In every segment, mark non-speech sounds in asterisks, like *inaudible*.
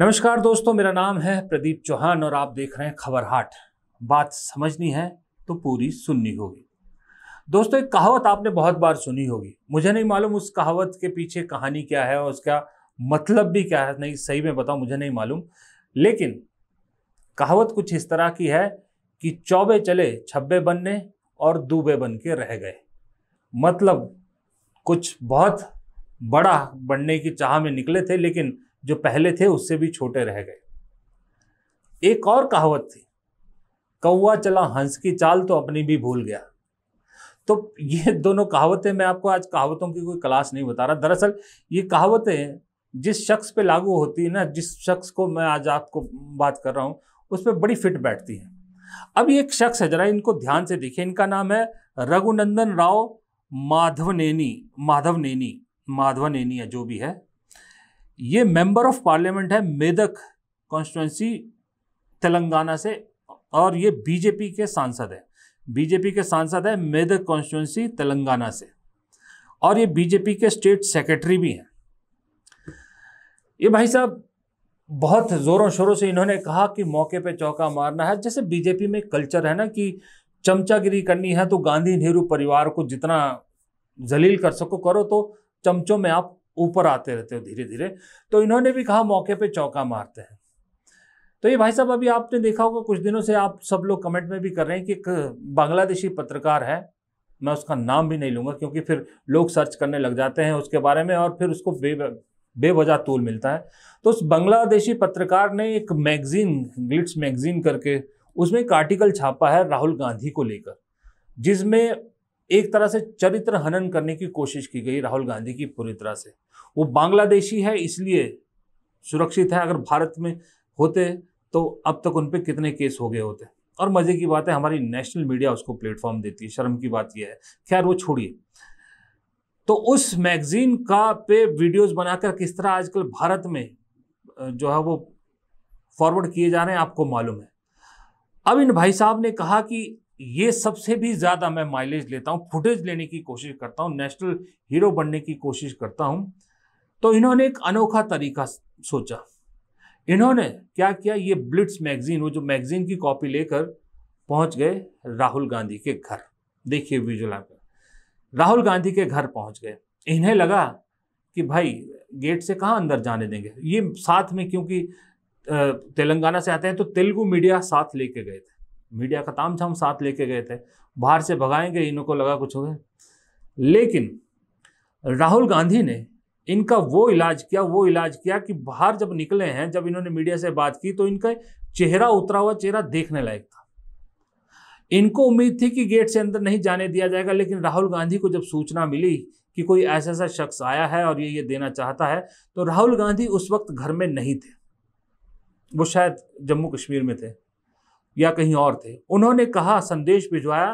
नमस्कार दोस्तों मेरा नाम है प्रदीप चौहान और आप देख रहे हैं खबर हाट बात समझनी है तो पूरी सुननी होगी दोस्तों एक कहावत आपने बहुत बार सुनी होगी मुझे नहीं मालूम उस कहावत के पीछे कहानी क्या है और उसका मतलब भी क्या है नहीं सही में बताऊं मुझे नहीं मालूम लेकिन कहावत कुछ इस तरह की है कि चौबे चले छब्बे बनने और दूबे बन के रह गए मतलब कुछ बहुत बड़ा बनने की चाह में निकले थे लेकिन जो पहले थे उससे भी छोटे रह गए एक और कहावत थी कौआ चला हंस की चाल तो अपनी भी भूल गया तो ये दोनों कहावतें मैं आपको आज कहावतों की कोई क्लास नहीं बता रहा दरअसल ये कहावतें जिस शख्स पे लागू होती है ना जिस शख्स को मैं आज आपको बात कर रहा हूँ उस पर बड़ी फिट बैठती है अब एक शख्स है जरा इनको ध्यान से देखिए इनका नाम है रघुनंदन राव माधवनेनी माधवनेनी माधवनेनी है जो भी है ये मेंबर ऑफ पार्लियामेंट है मेदक कॉन्स्टिट्युएंसी तेलंगाना से और ये बीजेपी के सांसद है बीजेपी के सांसद है मेदक कॉन्स्टिट्युएंसी तेलंगाना से और ये बीजेपी के स्टेट सेक्रेटरी भी हैं ये भाई साहब बहुत ज़ोरों शोरों से इन्होंने कहा कि मौके पे चौका मारना है जैसे बीजेपी में कल्चर है ना कि चमचागिरी करनी है तो गांधी नेहरू परिवार को जितना जलील कर सको करो तो चमचों में आप ऊपर आते रहते हो धीरे धीरे तो इन्होंने भी कहा मौके पे चौका मारते हैं तो ये भाई साहब अभी आपने देखा होगा कुछ दिनों से आप सब लोग कमेंट में भी कर रहे हैं कि एक बांग्लादेशी पत्रकार है मैं उसका नाम भी नहीं लूँगा क्योंकि फिर लोग सर्च करने लग जाते हैं उसके बारे में और फिर उसको बे बेवजह तूल मिलता है तो उस बांग्लादेशी पत्रकार ने एक मैगज़ीन ग्लिट्स मैगज़ीन करके उसमें एक आर्टिकल छापा है राहुल गांधी को लेकर जिसमें एक तरह से चरित्र हनन करने की कोशिश की गई राहुल गांधी की पूरी तरह से वो बांग्लादेशी है इसलिए सुरक्षित है अगर भारत में होते तो अब तक उन पर कितने केस हो गए होते और मज़े की बात है हमारी नेशनल मीडिया उसको प्लेटफॉर्म देती है शर्म की बात यह है खैर वो छोड़िए तो उस मैगजीन का पे वीडियोस बनाकर किस तरह आजकल भारत में जो है वो फॉरवर्ड किए जा रहे हैं आपको मालूम है अब इन भाई साहब ने कहा कि ये सबसे भी ज़्यादा मैं माइलेज लेता हूँ फुटेज लेने की कोशिश करता हूँ नेशनल हीरो बनने की कोशिश करता हूँ तो इन्होंने एक अनोखा तरीका सोचा इन्होंने क्या किया ये ब्लिट्स मैगजीन वो जो मैगजीन की कॉपी लेकर पहुंच गए राहुल गांधी के घर देखिए विजुअल आकर राहुल गांधी के घर पहुंच गए इन्हें लगा कि भाई गेट से कहाँ अंदर जाने देंगे ये साथ में क्योंकि तेलंगाना से आते हैं तो तेलुगु मीडिया साथ लेके गए थे मीडिया का ताम छाम साथ लेके गए थे बाहर से भगाएंगे इनको लगा कुछ हो गया लेकिन राहुल गांधी ने इनका वो इलाज किया वो इलाज किया कि बाहर जब निकले हैं जब इन्होंने मीडिया से बात की तो इनका चेहरा उतरा हुआ चेहरा देखने लायक था इनको उम्मीद थी कि गेट से अंदर नहीं जाने दिया जाएगा लेकिन राहुल गांधी को जब सूचना मिली कि कोई ऐसा ऐसा शख्स आया है और ये ये देना चाहता है तो राहुल गांधी उस वक्त घर में नहीं थे वो शायद जम्मू कश्मीर में थे या कहीं और थे उन्होंने कहा संदेश भिजवाया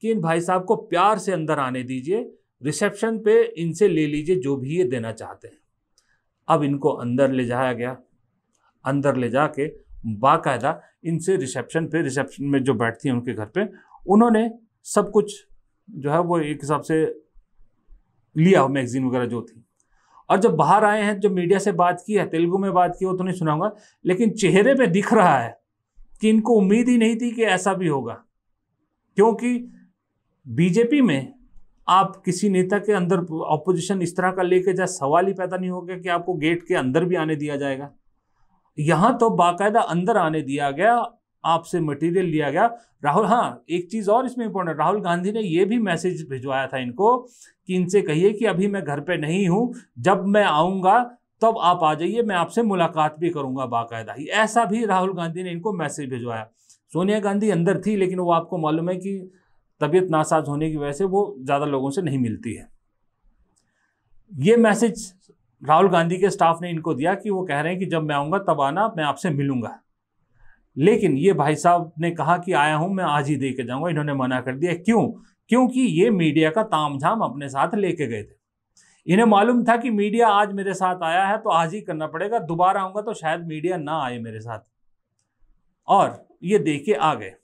कि इन भाई साहब को प्यार से अंदर आने दीजिए रिसेप्शन पे इनसे ले लीजिए जो भी ये देना चाहते हैं अब इनको अंदर ले जाया गया अंदर ले जा के बाकायदा इनसे रिसेप्शन पे रिसेप्शन में जो बैठती हैं उनके घर पे उन्होंने सब कुछ जो है वो एक हिसाब से लिया मैगजीन वगैरह जो थी और जब बाहर आए हैं जब मीडिया से बात की है तेलुगु में बात की वो तो नहीं सुनाऊंगा लेकिन चेहरे पे दिख रहा है कि इनको उम्मीद ही नहीं थी कि ऐसा भी होगा क्योंकि बीजेपी में आप किसी नेता के अंदर ऑपोजिशन इस तरह का लेके जाए सवाल ही पैदा नहीं होगा कि आपको गेट के अंदर भी आने दिया जाएगा यहां तो बाकायदा अंदर आने दिया गया आपसे मटेरियल लिया गया राहुल हाँ एक चीज़ और इसमें इंपॉर्टेंट राहुल गांधी ने यह भी मैसेज भिजवाया था इनको कि इनसे कहिए कि अभी मैं घर पे नहीं हूं जब मैं आऊंगा तब आप आ जाइए मैं आपसे मुलाकात भी करूंगा बाकायदा ही ऐसा भी राहुल गांधी ने इनको मैसेज भिजवाया सोनिया गांधी अंदर थी लेकिन वो आपको मालूम है कि तबीयत नासाज होने की वजह से वो ज़्यादा लोगों से नहीं मिलती है ये मैसेज राहुल गांधी के स्टाफ ने इनको दिया कि वो कह रहे हैं कि जब मैं आऊँगा तब आना मैं आपसे मिलूंगा लेकिन ये भाई साहब ने कहा कि आया हूँ मैं आज ही दे के जाऊँगा इन्होंने मना कर दिया क्यों क्योंकि ये मीडिया का तामझाम अपने साथ लेके गए थे इन्हें मालूम था कि मीडिया आज मेरे साथ आया है तो आज ही करना पड़ेगा दोबारा आऊंगा तो शायद मीडिया ना आए मेरे साथ और ये देख के आ गए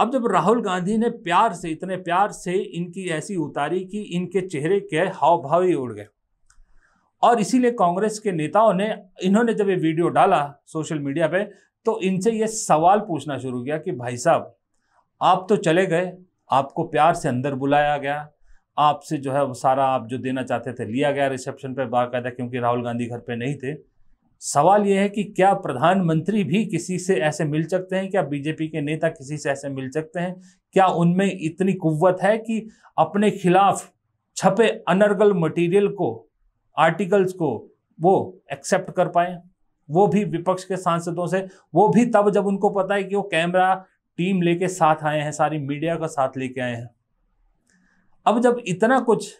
अब जब राहुल गांधी ने प्यार से इतने प्यार से इनकी ऐसी उतारी कि इनके चेहरे के हाव भाव ही उड़ गए और इसीलिए कांग्रेस के नेताओं ने इन्होंने जब ये वीडियो डाला सोशल मीडिया पे तो इनसे ये सवाल पूछना शुरू किया कि भाई साहब आप तो चले गए आपको प्यार से अंदर बुलाया गया आपसे जो है वो सारा आप जो देना चाहते थे लिया गया रिसेप्शन पर बाकायदा क्योंकि राहुल गांधी घर पर नहीं थे सवाल यह है कि क्या प्रधानमंत्री भी किसी से ऐसे मिल सकते हैं क्या बीजेपी के नेता किसी से ऐसे मिल सकते हैं क्या उनमें इतनी कुवत है कि अपने खिलाफ छपे अनर्गल मटेरियल को आर्टिकल्स को वो एक्सेप्ट कर पाए वो भी विपक्ष के सांसदों से वो भी तब जब उनको पता है कि वो कैमरा टीम लेके साथ आए हैं सारी मीडिया का साथ लेके आए हैं अब जब इतना कुछ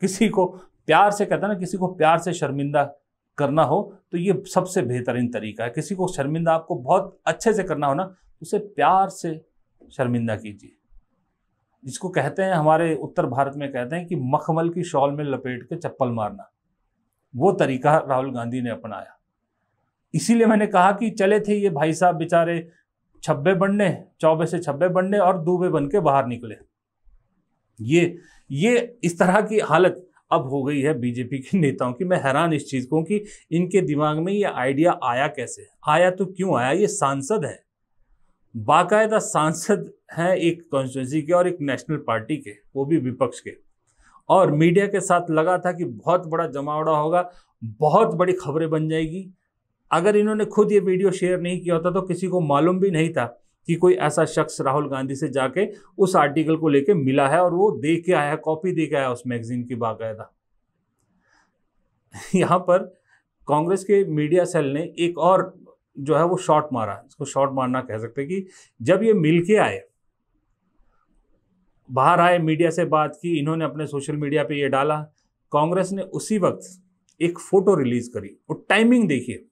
किसी को प्यार से कहता है ना किसी को प्यार से शर्मिंदा करना हो तो ये सबसे बेहतरीन तरीका है किसी को शर्मिंदा आपको बहुत अच्छे से करना हो ना तो उसे प्यार से शर्मिंदा कीजिए जिसको कहते हैं हमारे उत्तर भारत में कहते हैं कि मखमल की शॉल में लपेट के चप्पल मारना वो तरीका राहुल गांधी ने अपनाया इसीलिए मैंने कहा कि चले थे ये भाई साहब बेचारे छब्बे बनने चौबे से छब्बे बनने और दूबे बन के बाहर निकले ये ये इस तरह की हालत अब हो गई है बीजेपी के *laughs* नेताओं की मैं हैरान इस चीज़ को कि इनके दिमाग में ये आइडिया आया कैसे आया तो क्यों आया ये सांसद है बाकायदा सांसद हैं एक कॉन्स्टिट्यूंसी के और एक नेशनल पार्टी के वो भी विपक्ष के और मीडिया के साथ लगा था कि बहुत बड़ा जमावड़ा होगा बहुत बड़ी खबरें बन जाएगी अगर इन्होंने खुद ये वीडियो शेयर नहीं किया होता तो किसी को मालूम भी नहीं था कि कोई ऐसा शख्स राहुल गांधी से जाके उस आर्टिकल को लेके मिला है और वो दे के आया है कॉपी दे के आया उस मैगजीन की बाकायदा *laughs* यहाँ पर कांग्रेस के मीडिया सेल ने एक और जो है वो शॉट मारा इसको शॉट मारना कह सकते हैं कि जब ये मिल के आए बाहर आए मीडिया से बात की इन्होंने अपने सोशल मीडिया पे ये डाला कांग्रेस ने उसी वक्त एक फ़ोटो रिलीज़ करी और टाइमिंग देखिए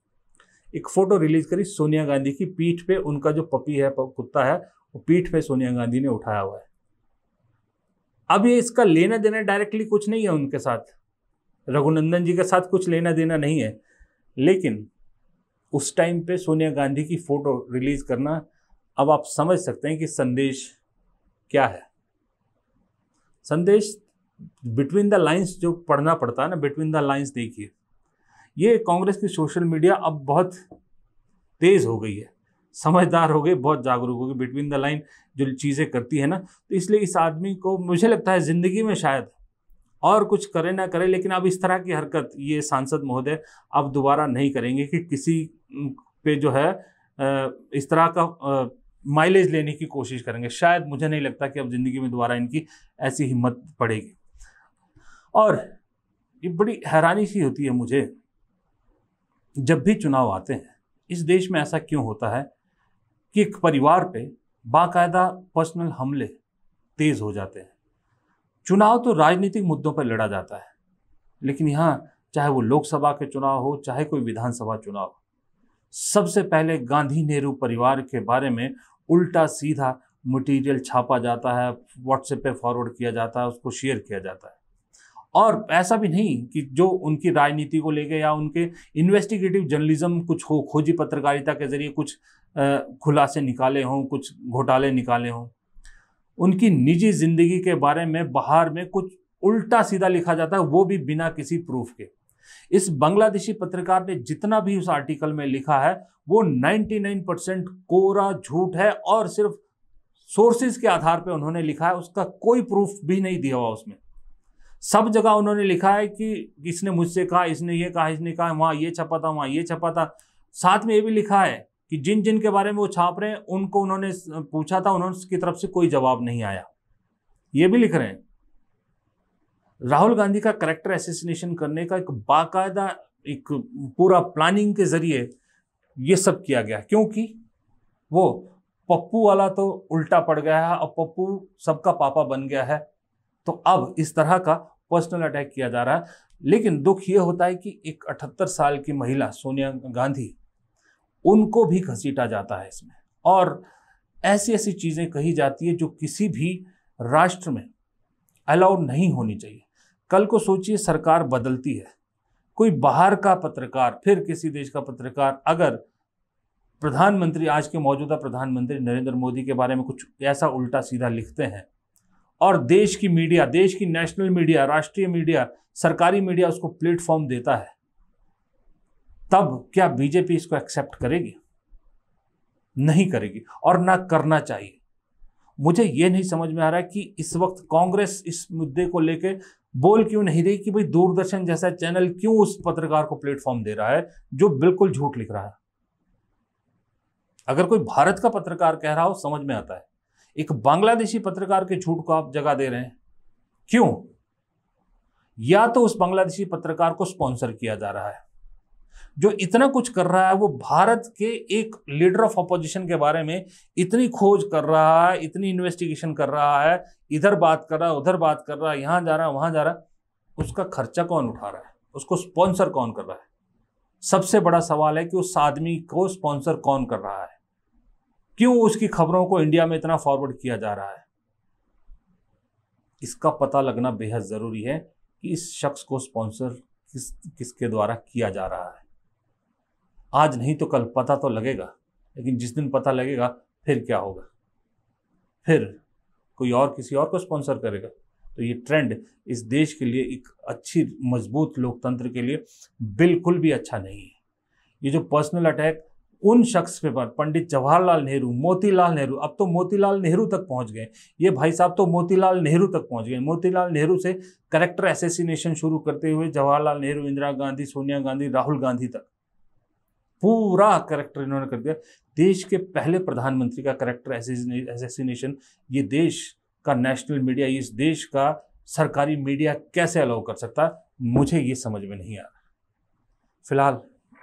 एक फोटो रिलीज करी सोनिया गांधी की पीठ पे उनका जो पपी है कुत्ता है वो पीठ पे सोनिया गांधी ने उठाया हुआ है अब ये इसका लेना देना डायरेक्टली कुछ नहीं है उनके साथ रघुनंदन जी के साथ कुछ लेना देना नहीं है लेकिन उस टाइम पे सोनिया गांधी की फोटो रिलीज करना अब आप समझ सकते हैं कि संदेश क्या है संदेश बिटवीन द लाइंस जो पढ़ना पड़ता है ना बिटवीन द लाइंस देखिए ये कांग्रेस की सोशल मीडिया अब बहुत तेज़ हो गई है समझदार हो गए बहुत जागरूक हो गए बिटवीन द लाइन जो चीज़ें करती है ना तो इसलिए इस आदमी को मुझे लगता है ज़िंदगी में शायद और कुछ करे ना करे लेकिन अब इस तरह की हरकत ये सांसद महोदय अब दोबारा नहीं करेंगे कि किसी पे जो है इस तरह का माइलेज लेने की कोशिश करेंगे शायद मुझे नहीं लगता कि अब ज़िंदगी में दोबारा इनकी ऐसी हिम्मत पड़ेगी और ये बड़ी हैरानी सी होती है मुझे जब भी चुनाव आते हैं इस देश में ऐसा क्यों होता है कि एक परिवार पे बाकायदा पर्सनल हमले तेज़ हो जाते हैं चुनाव तो राजनीतिक मुद्दों पर लड़ा जाता है लेकिन यहाँ चाहे वो लोकसभा के चुनाव हो चाहे कोई विधानसभा चुनाव हो सबसे पहले गांधी नेहरू परिवार के बारे में उल्टा सीधा मटेरियल छापा जाता है व्हाट्सएप पे फॉरवर्ड किया जाता है उसको शेयर किया जाता है और ऐसा भी नहीं कि जो उनकी राजनीति को लेके या उनके इन्वेस्टिगेटिव जर्नलिज्म कुछ हो खोजी पत्रकारिता के जरिए कुछ खुलासे निकाले हों कुछ घोटाले निकाले हों उनकी निजी ज़िंदगी के बारे में बाहर में कुछ उल्टा सीधा लिखा जाता है वो भी बिना किसी प्रूफ के इस बांग्लादेशी पत्रकार ने जितना भी उस आर्टिकल में लिखा है वो 99 परसेंट कोरा झूठ है और सिर्फ सोर्सेज के आधार पर उन्होंने लिखा है उसका कोई प्रूफ भी नहीं दिया हुआ उसमें सब जगह उन्होंने लिखा है कि इसने मुझसे कहा इसने ये कहा इसने कहा वहाँ ये छपा था वहाँ ये छपा था साथ में ये भी लिखा है कि जिन जिन के बारे में वो छाप रहे हैं उनको उन्होंने पूछा था उन्होंने उसकी तरफ से कोई जवाब नहीं आया ये भी लिख रहे हैं राहुल गांधी का करेक्टर एसेसिनेशन करने का एक बाकायदा एक पूरा प्लानिंग के जरिए ये सब किया गया क्योंकि वो पप्पू वाला तो उल्टा पड़ गया है और पप्पू सबका पापा बन गया है तो अब इस तरह का पर्सनल अटैक किया जा रहा है लेकिन दुख ये होता है कि एक अठहत्तर साल की महिला सोनिया गांधी उनको भी घसीटा जाता है इसमें और ऐसी ऐसी चीज़ें कही जाती है जो किसी भी राष्ट्र में अलाउड नहीं होनी चाहिए कल को सोचिए सरकार बदलती है कोई बाहर का पत्रकार फिर किसी देश का पत्रकार अगर प्रधानमंत्री आज के मौजूदा प्रधानमंत्री नरेंद्र मोदी के बारे में कुछ ऐसा उल्टा सीधा लिखते हैं और देश की मीडिया देश की नेशनल मीडिया राष्ट्रीय मीडिया सरकारी मीडिया उसको प्लेटफॉर्म देता है तब क्या बीजेपी इसको एक्सेप्ट करेगी नहीं करेगी और ना करना चाहिए मुझे यह नहीं समझ में आ रहा है कि इस वक्त कांग्रेस इस मुद्दे को लेकर बोल क्यों नहीं रही कि भाई दूरदर्शन जैसा चैनल क्यों उस पत्रकार को प्लेटफॉर्म दे रहा है जो बिल्कुल झूठ लिख रहा है अगर कोई भारत का पत्रकार कह रहा हो समझ में आता है एक बांग्लादेशी पत्रकार के झूठ को आप जगह दे रहे हैं क्यों या तो उस बांग्लादेशी पत्रकार को स्पॉन्सर किया जा रहा है जो इतना कुछ कर रहा है वो भारत के एक लीडर ऑफ अपोजिशन के बारे में इतनी खोज कर रहा है इतनी इन्वेस्टिगेशन कर रहा है इधर बात कर रहा है उधर बात कर रहा है यहां जा रहा है वहां जा रहा है उसका खर्चा कौन उठा रहा है उसको स्पॉन्सर कौन कर रहा है सबसे बड़ा सवाल है कि उस आदमी को स्पॉन्सर कौन कर रहा है क्यों उसकी खबरों को इंडिया में इतना फॉरवर्ड किया जा रहा है इसका पता लगना बेहद ज़रूरी है कि इस शख्स को स्पॉन्सर किस किसके द्वारा किया जा रहा है आज नहीं तो कल पता तो लगेगा लेकिन जिस दिन पता लगेगा फिर क्या होगा फिर कोई और किसी और को स्पॉन्सर करेगा तो ये ट्रेंड इस देश के लिए एक अच्छी मजबूत लोकतंत्र के लिए बिल्कुल भी अच्छा नहीं है ये जो पर्सनल अटैक उन शख्स पे पर पंडित जवाहरलाल नेहरू मोतीलाल नेहरू अब तो मोतीलाल नेहरू तक पहुंच गए ये भाई साहब तो मोतीलाल नेहरू तक पहुंच गए मोतीलाल नेहरू से करेक्टर एसेसिनेशन शुरू करते हुए जवाहरलाल नेहरू इंदिरा गांधी सोनिया गांधी राहुल गांधी तक पूरा करेक्टर इन्होंने कर दिया देश के पहले प्रधानमंत्री का करेक्टर एसेसिनेशन ये देश का नेशनल मीडिया इस देश का सरकारी मीडिया कैसे अलाउ कर सकता मुझे ये समझ में नहीं आ रहा फिलहाल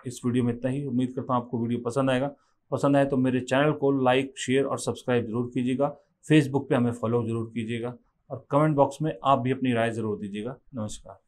इस वीडियो में इतना ही उम्मीद करता हूँ आपको वीडियो पसंद आएगा पसंद आए तो मेरे चैनल को लाइक शेयर और सब्सक्राइब जरूर कीजिएगा फेसबुक पे हमें फॉलो जरूर कीजिएगा और कमेंट बॉक्स में आप भी अपनी राय ज़रूर दीजिएगा नमस्कार